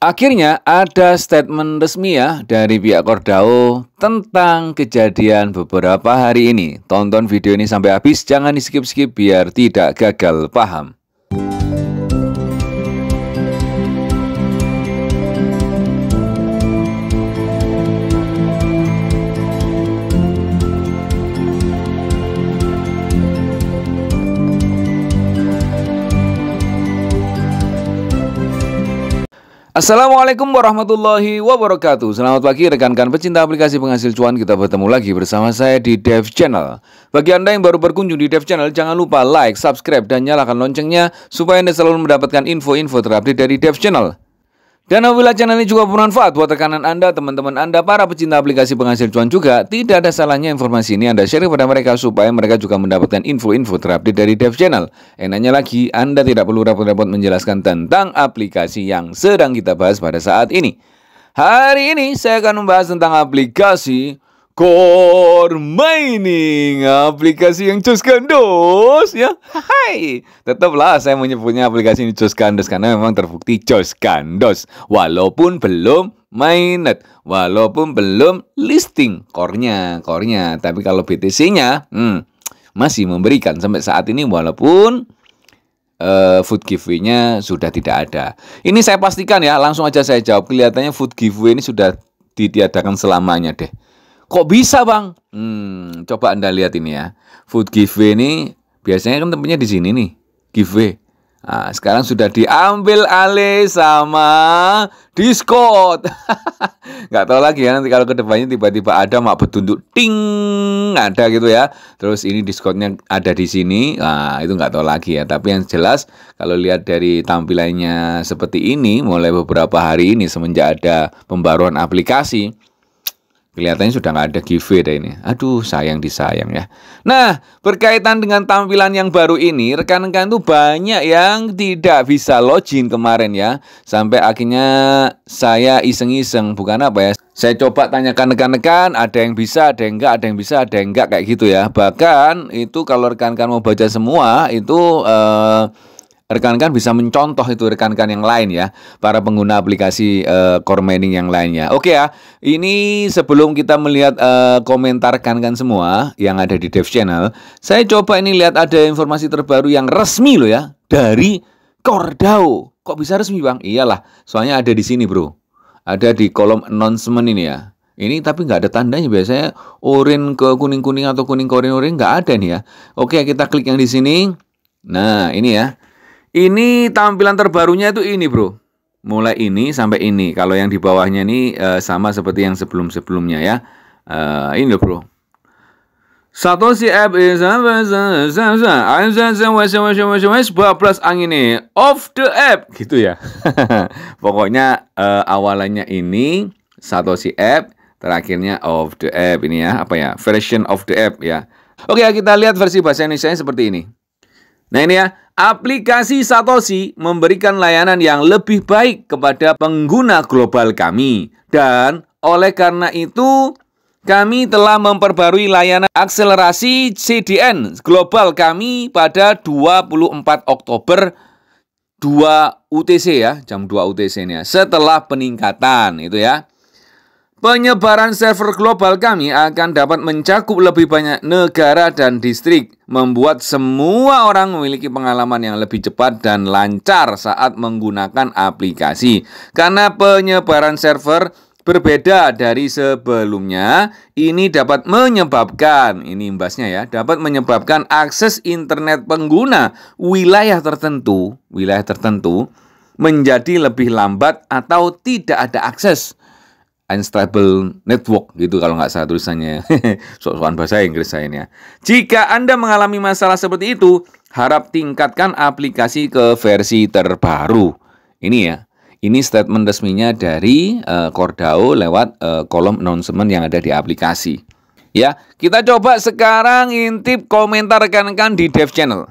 Akhirnya ada statement resmi ya dari pihak Kordao tentang kejadian beberapa hari ini. Tonton video ini sampai habis, jangan di skip-skip biar tidak gagal paham. Assalamualaikum warahmatullahi wabarakatuh Selamat pagi rekan-rekan pecinta aplikasi penghasil cuan Kita bertemu lagi bersama saya di Dev Channel Bagi Anda yang baru berkunjung di Dev Channel Jangan lupa like, subscribe, dan nyalakan loncengnya Supaya Anda selalu mendapatkan info-info terupdate dari Dev Channel dan apabila channel ini juga bermanfaat buat rekanan Anda, teman-teman Anda, para pecinta aplikasi penghasil cuan juga, tidak ada salahnya informasi ini Anda share kepada mereka supaya mereka juga mendapatkan info-info terupdate dari Dev Channel. Enaknya lagi, Anda tidak perlu repot-repot menjelaskan tentang aplikasi yang sedang kita bahas pada saat ini. Hari ini saya akan membahas tentang aplikasi Core Mining, aplikasi yang cus kandus ya. Hai, tetaplah saya menyebutnya aplikasi ini cus kandus karena memang terbukti cus kandus walaupun belum mainnet, walaupun belum listing core-nya, core-nya. Tapi kalau BTC-nya hmm, masih memberikan sampai saat ini walaupun uh, food giveaway-nya sudah tidak ada. Ini saya pastikan ya, langsung aja saya jawab. Kelihatannya food giveaway ini sudah ditiadakan selamanya deh. Kok bisa bang? Hmm, coba anda lihat ini ya. Food giveaway ini biasanya kan tempatnya di sini nih. Giveaway. Nah, sekarang sudah diambil alih sama Discord. Nggak tahu lagi ya nanti kalau kedepannya tiba-tiba ada mak betunduk ting ada gitu ya. Terus ini Discordnya ada di sini. Nah, itu nggak tahu lagi ya. Tapi yang jelas kalau lihat dari tampilannya seperti ini, mulai beberapa hari ini semenjak ada pembaruan aplikasi, Kelihatannya sudah nggak ada giveaway deh ini. Aduh, sayang disayang ya. Nah, berkaitan dengan tampilan yang baru ini, rekan-rekan tuh banyak yang tidak bisa login kemarin ya. Sampai akhirnya saya iseng-iseng, bukan apa ya. Saya coba tanyakan rekan-rekan, ada yang bisa, ada yang enggak, ada yang bisa, ada yang enggak, kayak gitu ya. Bahkan itu kalau rekan-rekan mau baca semua, itu... Uh, rekan-rekan bisa mencontoh itu rekan-rekan yang lain ya, para pengguna aplikasi uh, core mining yang lainnya. Oke ya, ini sebelum kita melihat uh, komentar rekan-rekan semua yang ada di Dev Channel, saya coba ini lihat ada informasi terbaru yang resmi loh ya dari kordau. Kok bisa resmi bang? Iyalah, soalnya ada di sini bro, ada di kolom announcement ini ya. Ini tapi nggak ada tandanya biasanya urin ke kuning-kuning atau kuning ke urin nggak ada nih ya. Oke, okay, ya, kita klik yang di sini. Nah, ini ya. Ini tampilan terbarunya itu ini, Bro. Mulai ini sampai ini. Kalau yang di bawahnya ini uh, sama seperti yang sebelum-sebelumnya ya. Uh, ini Bro. Satoshi App is plus angin off the app gitu ya. Pokoknya uh, awalannya ini Satoshi App, terakhirnya off the app ini ya, apa ya? Version of the app ya. Oke, ya, kita lihat versi bahasa Indonesia seperti ini. Nah ini ya, aplikasi Satoshi memberikan layanan yang lebih baik kepada pengguna global kami. Dan oleh karena itu, kami telah memperbarui layanan akselerasi CDN global kami pada 24 Oktober 2 UTC ya, jam 2 UTC ini ya, setelah peningkatan itu ya. Penyebaran server global kami akan dapat mencakup lebih banyak negara dan distrik, membuat semua orang memiliki pengalaman yang lebih cepat dan lancar saat menggunakan aplikasi. Karena penyebaran server berbeda dari sebelumnya, ini dapat menyebabkan, ini imbasnya ya, dapat menyebabkan akses internet pengguna wilayah tertentu, wilayah tertentu menjadi lebih lambat atau tidak ada akses Unstable Network gitu kalau nggak salah tulisannya. soal bahasa Inggris saya ini ya. Jika Anda mengalami masalah seperti itu, harap tingkatkan aplikasi ke versi terbaru. Ini ya. Ini statement resminya dari uh, Cordao lewat uh, kolom announcement yang ada di aplikasi. Ya, kita coba sekarang intip komentar rekan-rekan di Dev Channel.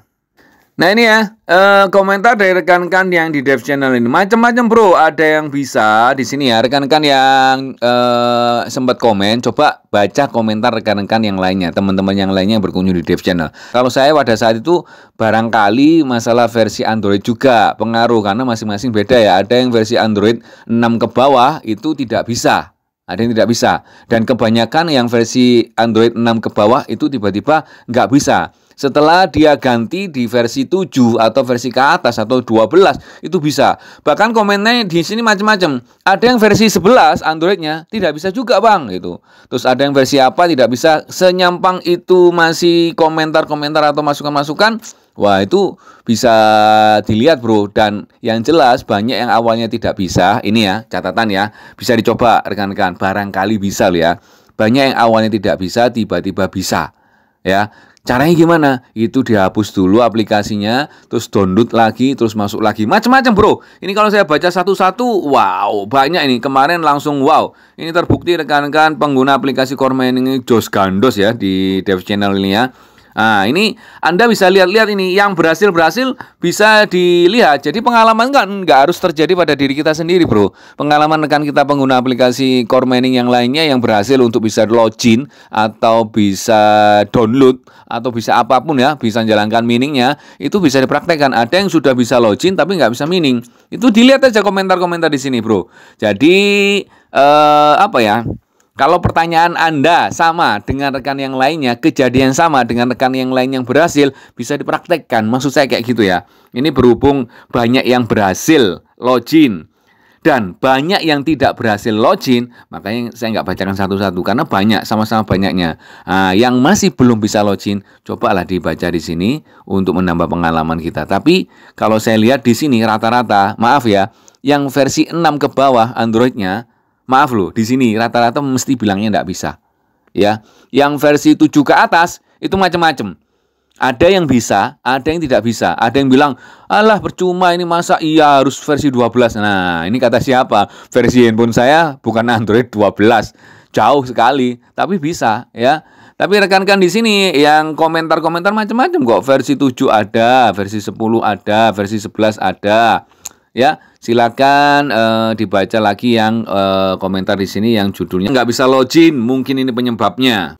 Nah ini ya eh, komentar dari rekan-rekan kan yang di Dev Channel ini macam-macam bro. Ada yang bisa di sini ya rekan-rekan kan yang eh, sempat komen. Coba baca komentar rekan-rekan kan yang lainnya, teman-teman yang lainnya yang berkunjung di Dev Channel. Kalau saya pada saat itu barangkali masalah versi Android juga pengaruh karena masing-masing beda ya. Ada yang versi Android 6 ke bawah itu tidak bisa ada yang tidak bisa dan kebanyakan yang versi Android 6 ke bawah itu tiba-tiba nggak bisa setelah dia ganti di versi 7 atau versi ke atas atau 12 itu bisa. Bahkan komennya di sini macam-macam. Ada yang versi 11 Androidnya tidak bisa juga, Bang, gitu. Terus ada yang versi apa tidak bisa. Senyampang itu masih komentar-komentar atau masukan-masukan. Wah, itu bisa dilihat, Bro. Dan yang jelas banyak yang awalnya tidak bisa, ini ya, catatan ya. Bisa dicoba rekan-rekan, barangkali bisa ya. Banyak yang awalnya tidak bisa tiba-tiba bisa ya Caranya gimana? Itu dihapus dulu aplikasinya, terus download lagi, terus masuk lagi. Macam-macam, Bro. Ini kalau saya baca satu-satu, wow, banyak ini. Kemarin langsung wow. Ini terbukti rekan-rekan pengguna aplikasi Core Mining ini jos gandos ya di dev channel ini ya. Nah, ini Anda bisa lihat-lihat ini yang berhasil-berhasil bisa dilihat. Jadi pengalaman kan nggak harus terjadi pada diri kita sendiri, Bro. Pengalaman rekan kita pengguna aplikasi core mining yang lainnya yang berhasil untuk bisa login atau bisa download atau bisa apapun ya, bisa jalankan miningnya, itu bisa dipraktekkan. Ada yang sudah bisa login tapi nggak bisa mining. Itu dilihat aja komentar-komentar di sini, Bro. Jadi eh apa ya? Kalau pertanyaan Anda sama dengan rekan yang lainnya, kejadian sama dengan rekan yang lain yang berhasil, bisa dipraktekkan. Maksud saya kayak gitu ya. Ini berhubung banyak yang berhasil login dan banyak yang tidak berhasil login, makanya saya nggak bacakan satu-satu karena banyak sama-sama banyaknya. Nah, yang masih belum bisa login, cobalah dibaca di sini untuk menambah pengalaman kita. Tapi kalau saya lihat di sini rata-rata, maaf ya, yang versi 6 ke bawah Androidnya Maaf loh, di sini rata-rata mesti bilangnya tidak bisa. Ya, yang versi 7 ke atas itu macam-macam. Ada yang bisa, ada yang tidak bisa. Ada yang bilang, alah percuma ini masa iya harus versi 12. Nah, ini kata siapa? Versi handphone saya bukan Android 12. Jauh sekali, tapi bisa ya. Tapi rekan-rekan di sini yang komentar-komentar macam-macam kok. Versi 7 ada, versi 10 ada, versi 11 ada ya silakan uh, dibaca lagi yang uh, komentar di sini yang judulnya nggak bisa login mungkin ini penyebabnya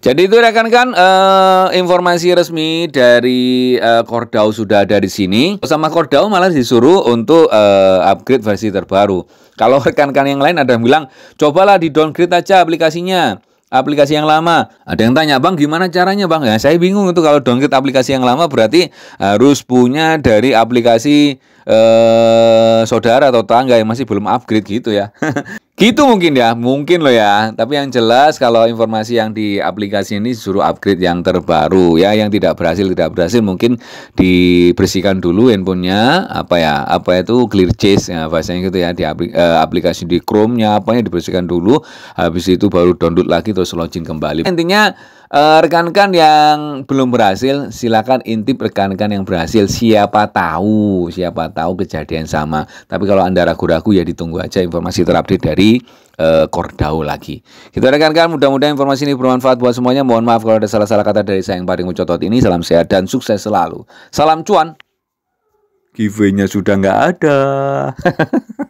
jadi itu rekan-rekan uh, kan, eh, informasi resmi dari uh, Cordau sudah ada di sini. Sama Cordau malah disuruh untuk uh, upgrade versi terbaru. Kalau rekan-rekan yang lain ada yang bilang, cobalah di downgrade aja aplikasinya aplikasi yang lama. Ada yang tanya, Bang, gimana caranya, Bang? Ya, saya bingung itu kalau downgrade aplikasi yang lama berarti harus punya dari aplikasi eh, saudara atau tangga yang masih belum upgrade gitu ya. gitu mungkin ya, mungkin loh ya. Tapi yang jelas kalau informasi yang di aplikasi ini suruh upgrade yang terbaru ya, yang tidak berhasil tidak berhasil mungkin dibersihkan dulu handphonenya apa ya, apa itu clear chase ya bahasanya gitu ya di eh, aplikasi, di Chrome-nya apanya dibersihkan dulu. Habis itu baru download lagi terus login kembali. Intinya Eh, rekan-rekan yang belum berhasil, silakan intip rekan-rekan yang berhasil. Siapa tahu, siapa tahu kejadian sama. Tapi kalau Anda ragu-ragu ya ditunggu aja informasi terupdate dari uh, Kordau lagi. Gitu rekan-rekan, mudah-mudahan informasi ini bermanfaat buat semuanya. Mohon maaf kalau ada salah-salah kata dari saya yang paling mencotot ini. Salam sehat dan sukses selalu. Salam cuan. Giveaway-nya sudah nggak ada.